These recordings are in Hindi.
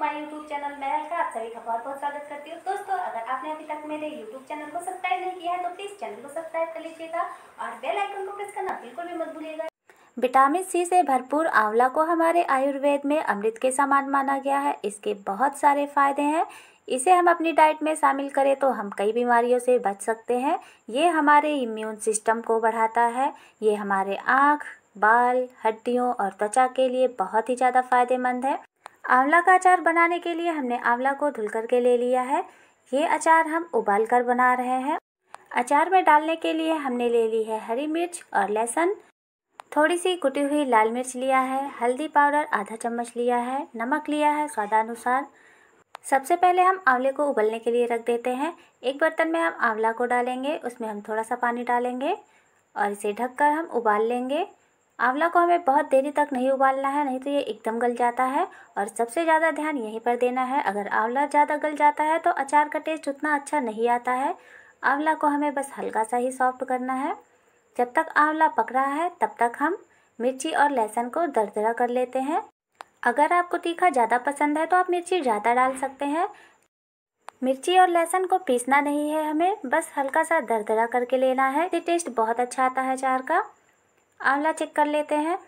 माय यूट्यूब चैनल महल का आप सभी का बहुत बहुत स्वागत करती हूँ दोस्तों अगर आपने अभी तक मेरे यूट्यूब चैनल को सब्सक्राइब नहीं किया है तो प्लीज़ चैनल को सब्सक्राइब कर लीजिएगा और बेल आइकन को प्रेस करना बिल्कुल भी मत भूलिएगा विटामिन सी से भरपूर आंवला को हमारे आयुर्वेद में अमृत के समान माना गया है इसके बहुत सारे फायदे हैं इसे हम अपनी डाइट में शामिल करें तो हम कई बीमारियों से बच सकते हैं ये हमारे इम्यून सिस्टम को बढ़ाता है ये हमारे आँख बाल हड्डियों और त्वचा के लिए बहुत ही ज़्यादा फायदेमंद है आंवला का अचार बनाने के लिए हमने आंवला को धुल करके ले लिया है ये अचार हम उबाल कर बना रहे हैं अचार में डालने के लिए हमने ले ली है हरी मिर्च और लहसुन थोड़ी सी कुटी हुई लाल मिर्च लिया है हल्दी पाउडर आधा चम्मच लिया है नमक लिया है स्वादानुसार सबसे पहले हम आंवले को उबलने के लिए रख देते हैं एक बर्तन में हम आंवला को डालेंगे उसमें हम थोड़ा सा पानी डालेंगे और इसे ढककर हम उबाल लेंगे आंवला को हमें बहुत देरी तक नहीं उबालना है नहीं तो ये एकदम गल जाता है और सबसे ज़्यादा ध्यान यहीं पर देना है अगर आंवला ज़्यादा गल जाता है तो अचार का टेस्ट उतना अच्छा नहीं आता है आंवला को हमें बस हल्का सा ही सॉफ्ट करना है जब तक आंवला पक रहा है तब तक हम मिर्ची और लहसुन को दरदरा कर लेते हैं अगर आपको तीखा ज़्यादा पसंद है तो आप मिर्ची ज़्यादा डाल सकते हैं मिर्ची और लहसुन को पीसना नहीं है हमें बस हल्का सा दरदरा करके लेना है ये टेस्ट बहुत अच्छा आता है अचार का आंवला चेक कर लेते हैं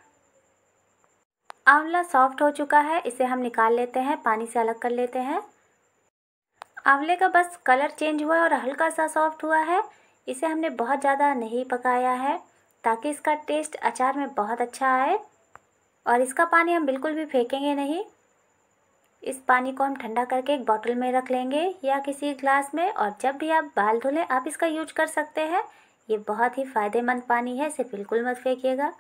आंवला सॉफ्ट हो चुका है इसे हम निकाल लेते हैं पानी से अलग कर लेते हैं आंवले का बस कलर चेंज हुआ है और हल्का सा सॉफ्ट हुआ है इसे हमने बहुत ज़्यादा नहीं पकाया है ताकि इसका टेस्ट अचार में बहुत अच्छा आए और इसका पानी हम बिल्कुल भी फेंकेंगे नहीं इस पानी को हम ठंडा करके एक बॉटल में रख लेंगे या किसी ग्लास में और जब भी आप बाल धुलें आप इसका यूज कर सकते हैं ये बहुत ही फ़ायदेमंद पानी है इसे बिल्कुल मत फेंकिएगा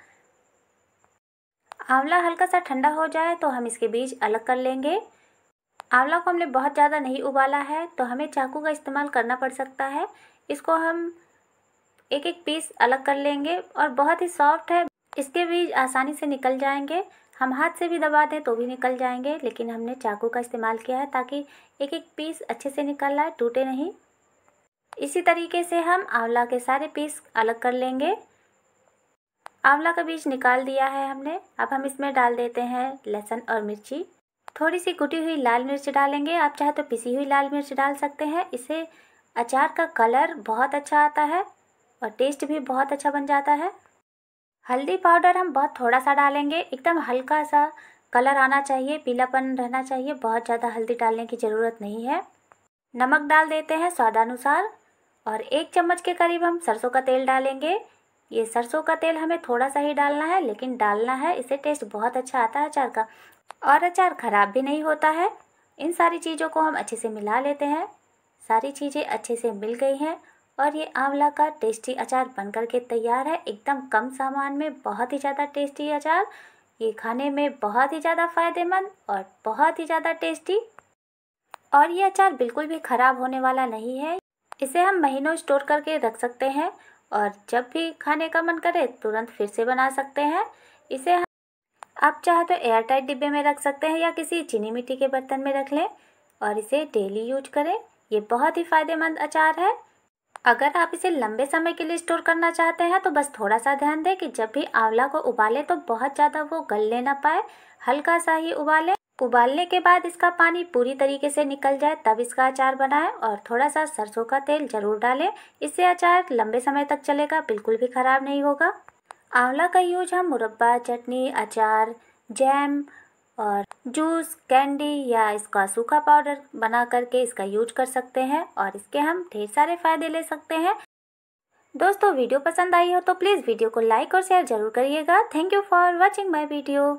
आंवला हल्का सा ठंडा हो जाए तो हम इसके बीज अलग कर लेंगे आंवला को हमने बहुत ज़्यादा नहीं उबाला है तो हमें चाकू का इस्तेमाल करना पड़ सकता है इसको हम एक एक पीस अलग कर लेंगे और बहुत ही सॉफ्ट है इसके बीज आसानी से निकल जाएंगे हम हाथ से भी दबा दें तो भी निकल जाएंगे लेकिन हमने चाकू का इस्तेमाल किया है ताकि एक एक पीस अच्छे से निकल आए टूटे नहीं इसी तरीके से हम आंवला के सारे पीस अलग कर लेंगे आंवला का बीज निकाल दिया है हमने अब हम इसमें डाल देते हैं लहसुन और मिर्ची थोड़ी सी कुटी हुई लाल मिर्च डालेंगे आप चाहे तो पिसी हुई लाल मिर्च डाल सकते हैं इससे अचार का कलर बहुत अच्छा आता है और टेस्ट भी बहुत अच्छा बन जाता है हल्दी पाउडर हम बहुत थोड़ा सा डालेंगे एकदम हल्का सा कलर आना चाहिए पीलापन रहना चाहिए बहुत ज़्यादा हल्दी डालने की ज़रूरत नहीं है नमक डाल देते हैं स्वादानुसार और एक चम्मच के करीब हम सरसों का तेल डालेंगे ये सरसों का तेल हमें थोड़ा सा ही डालना है लेकिन डालना है इसे टेस्ट बहुत अच्छा आता है अचार का और अचार ख़राब भी नहीं होता है इन सारी चीज़ों को हम अच्छे से मिला लेते हैं सारी चीज़ें अच्छे से मिल गई हैं और ये आंवला का टेस्टी अचार बन कर के तैयार है एकदम कम सामान में बहुत ही ज़्यादा टेस्टी अचार ये खाने में बहुत ही ज़्यादा फ़ायदेमंद और बहुत ही ज़्यादा टेस्टी और ये अचार बिल्कुल भी ख़राब होने वाला नहीं है इसे हम महीनों स्टोर करके रख सकते हैं और जब भी खाने का मन करे तुरंत फिर से बना सकते हैं इसे हम आप चाहे तो एयर टाइट डिब्बे में रख सकते हैं या किसी चीनी मिट्टी के बर्तन में रख लें और इसे डेली यूज करें ये बहुत ही फ़ायदेमंद अचार है अगर आप इसे लंबे समय के लिए स्टोर करना चाहते हैं तो बस थोड़ा सा ध्यान दें कि जब भी आंवला को उबालें तो बहुत ज़्यादा वो गलने ना पाए हल्का सा ही उबालें उबालने के बाद इसका पानी पूरी तरीके से निकल जाए तब इसका अचार बनाएं और थोड़ा सा सरसों का तेल ज़रूर डालें इससे अचार लंबे समय तक चलेगा बिल्कुल भी ख़राब नहीं होगा आंवला का यूज हम मुरब्बा चटनी अचार जैम और जूस कैंडी या इसका सूखा पाउडर बना करके इसका यूज कर सकते हैं और इसके हम ढेर सारे फ़ायदे ले सकते हैं दोस्तों वीडियो पसंद आई हो तो प्लीज़ वीडियो को लाइक और शेयर ज़रूर करिएगा thank you for watching my video